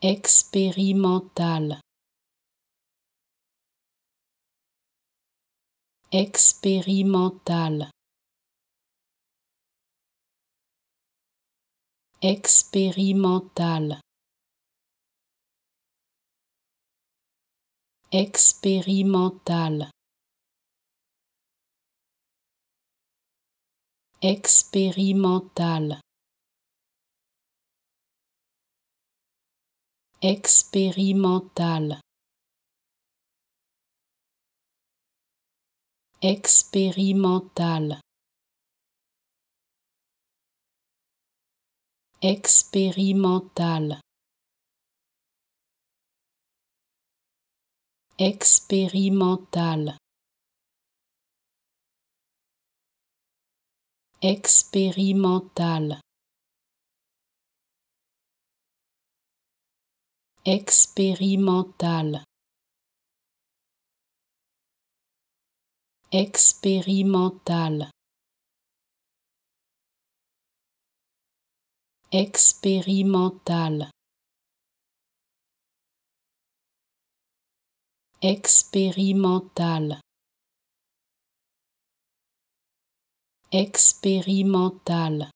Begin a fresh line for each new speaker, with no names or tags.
expérimental expérimental expérimental expérimental expérimental expérimental expérimental expérimental expérimental expérimental expérimental expérimental expérimental expérimental expérimental